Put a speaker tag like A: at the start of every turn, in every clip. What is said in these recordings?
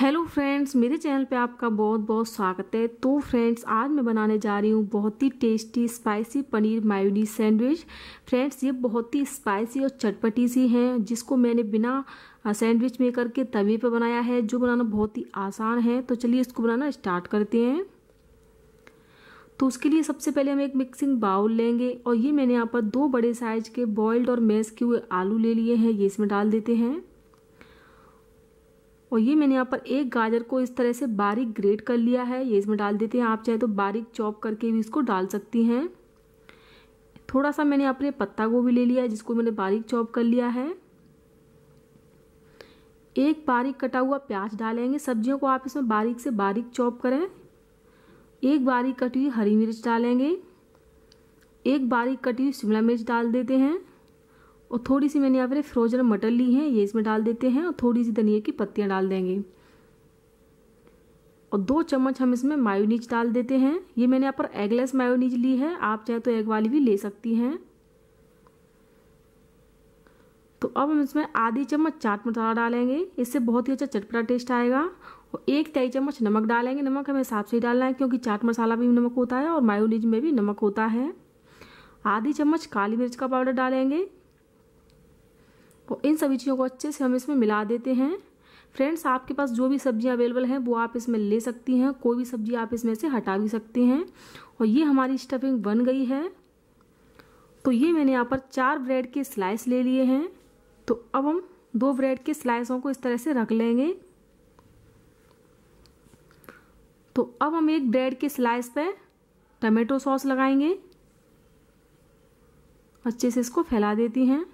A: hello friends मेरे channel पे आपका बहुत बहुत स्वागत है तो फ्रेंड्स आज मैं बनाने जा रही हूँ बहुत ही tasty spicy paneer mayonnaise sandwich friends ये बहुत ही स्पाइसी और चटपटी सी हैं जिसको मैंने बिना सैंडविच में करके तवे पर बनाया है जो बनाना बहुत ही आसान है तो चलिए इसको बनाना स्टार्ट करते हैं तो उसके लिए सबसे पहले हम एक मिक्सिंग बाउल लेंगे और ये मैंने यहाँ पर दो बड़े साइज के बॉयल्ड और मैस किए हुए आलू ले लिए हैं ये इसमें डाल देते हैं और ये मैंने यहाँ पर एक गाजर को इस तरह से बारीक ग्रेट कर लिया है ये इसमें डाल देते हैं आप चाहे तो बारीक चॉप करके भी इसको डाल सकती हैं थोड़ा सा मैंने अपने पत्ता गोभी ले लिया है जिसको मैंने बारीक चॉप कर लिया है एक बारीक कटा हुआ प्याज डालेंगे सब्जियों को आप इसमें बारीक से बारीक चॉप करें एक बारीक कटी हुई हरी मिर्च डालेंगे एक बारीक कटी हुई शिमला मिर्च डाल देते हैं और थोड़ी सी मैंने यहाँ पर फ्रोजन मटर ली है ये इसमें डाल देते हैं और थोड़ी सी धनिया की पत्तियाँ डाल देंगे और दो चम्मच हम इसमें मायोनीज डाल देते हैं ये मैंने यहाँ पर एगलेस मायोनीज ली है आप चाहे तो एग वाली भी ले सकती हैं तो अब हम इसमें आधी चम्मच चाट मसाला डालेंगे इससे बहुत ही अच्छा चटपटा टेस्ट आएगा और एक तेई चम्मच नमक डालेंगे नमक हमें हिसाब से ही डालना है क्योंकि चाट मसाला भी नमक होता है और मायोनीज में भी नमक होता है आधी चम्मच काली मिर्च का पाउडर डालेंगे इन सभी चीज़ों को अच्छे से हम इसमें मिला देते हैं फ्रेंड्स आपके पास जो भी सब्जियां अवेलेबल हैं वो आप इसमें ले सकती हैं कोई भी सब्जी आप इसमें से हटा भी सकते हैं और ये हमारी स्टफिंग बन गई है तो ये मैंने यहाँ पर चार ब्रेड के स्लाइस ले लिए हैं तो अब हम दो ब्रेड के स्लाइसों को इस तरह से रख लेंगे तो अब हम एक ब्रेड के स्लाइस पर टमेटो सॉस लगाएंगे अच्छे से इसको फैला देती हैं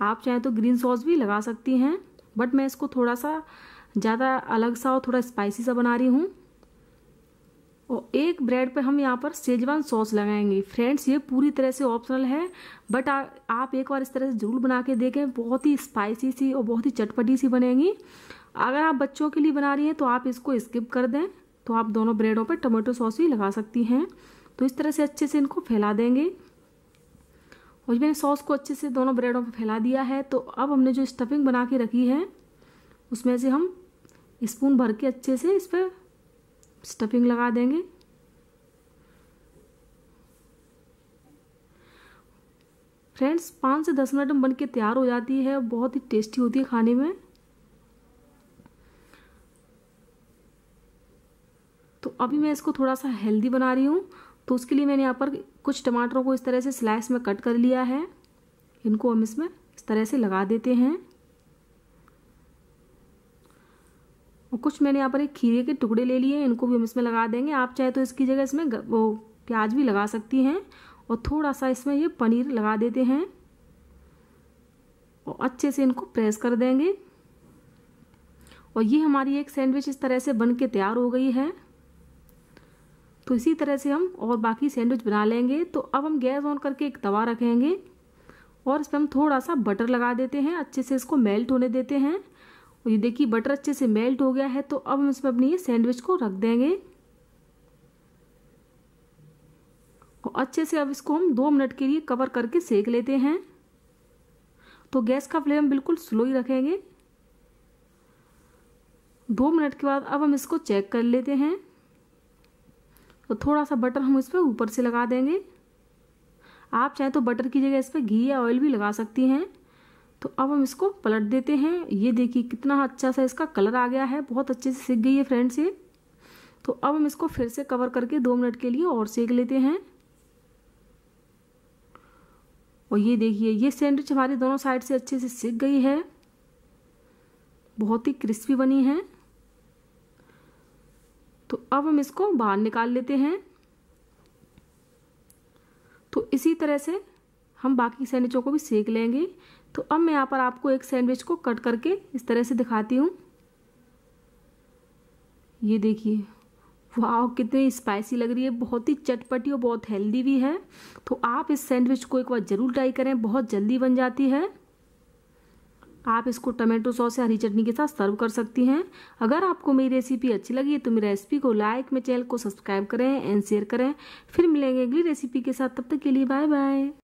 A: आप चाहें तो ग्रीन सॉस भी लगा सकती हैं बट मैं इसको थोड़ा सा ज़्यादा अलग सा और थोड़ा स्पाइसी सा बना रही हूँ और एक ब्रेड पे हम यहाँ पर सेजवान सॉस लगाएंगे फ्रेंड्स ये पूरी तरह से ऑप्शनल है बट आ, आप एक बार इस तरह से ज़रूर बना के देखें बहुत ही स्पाइसी सी और बहुत ही चटपटी सी बनेगी अगर आप बच्चों के लिए बना रही हैं तो आप इसको स्किप कर दें तो आप दोनों ब्रेडों पर टमाटो सॉस भी लगा सकती हैं तो इस तरह से अच्छे से इनको फैला देंगे मुझे मैंने सॉस को अच्छे से दोनों ब्रेडों पर फैला दिया है तो अब हमने जो स्टफिंग बना के रखी है उसमें से हम स्पून भर के अच्छे से इस पर स्टफिंग लगा देंगे फ्रेंड्स पाँच से दस मिनट में बन के तैयार हो जाती है बहुत ही टेस्टी होती है खाने में तो अभी मैं इसको थोड़ा सा हेल्दी बना रही हूँ तो उसके लिए मैंने यहाँ पर कुछ टमाटरों को इस तरह से स्लाइस में कट कर लिया है इनको हम इसमें इस तरह से लगा देते हैं और कुछ मैंने यहाँ पर एक खीरे के टुकड़े ले लिए इनको भी हम इसमें लगा देंगे आप चाहे तो इसकी जगह इसमें वो प्याज भी लगा सकती हैं और थोड़ा सा इसमें ये पनीर लगा देते हैं और अच्छे से इनको प्रेस कर देंगे और ये हमारी एक सैंडविच इस तरह से बन के तैयार हो गई है तो इसी तरह से हम और बाकी सैंडविच बना लेंगे तो अब हम गैस ऑन करके एक तवा रखेंगे और इस पर हम थोड़ा सा बटर लगा देते हैं अच्छे से इसको मेल्ट होने देते हैं और ये देखिए बटर अच्छे से मेल्ट हो गया है तो अब हम इसमें अपनी ये सैंडविच को रख देंगे और अच्छे से अब इसको हम दो मिनट के लिए कवर करके सेक लेते हैं तो गैस का फ्लेम बिल्कुल स्लो ही रखेंगे दो मिनट के बाद अब हम इसको चेक कर लेते हैं तो थोड़ा सा बटर हम इस पर ऊपर से लगा देंगे आप चाहे तो बटर की जगह इस पर घी या ऑयल भी लगा सकती हैं तो अब हम इसको पलट देते हैं ये देखिए कितना अच्छा सा इसका कलर आ गया है बहुत अच्छे से सीख गई है फ्रेंड्स ये तो अब हम इसको फिर से कवर करके दो मिनट के लिए और सेक लेते हैं और ये देखिए ये सैंडविच हमारी दोनों साइड से अच्छे से सीख गई है बहुत ही क्रिस्पी बनी है तो अब हम इसको बाहर निकाल लेते हैं तो इसी तरह से हम बाकी सैंडविचों को भी सेक लेंगे तो अब मैं यहाँ पर आपको एक सैंडविच को कट करके इस तरह से दिखाती हूँ ये देखिए वाह कितनी स्पाइसी लग रही है बहुत ही चटपटी और बहुत हेल्दी भी है तो आप इस सैंडविच को एक बार ज़रूर ट्राई करें बहुत जल्दी बन जाती है आप इसको टमाटो सॉस या हरी चटनी के साथ सर्व कर सकती हैं अगर आपको मेरी रेसिपी अच्छी लगी है तो मेरी रेसिपी को लाइक मेरे चैनल को सब्सक्राइब करें एंड शेयर करें फिर मिलेंगे अगली रेसिपी के साथ तब तक के लिए बाय बाय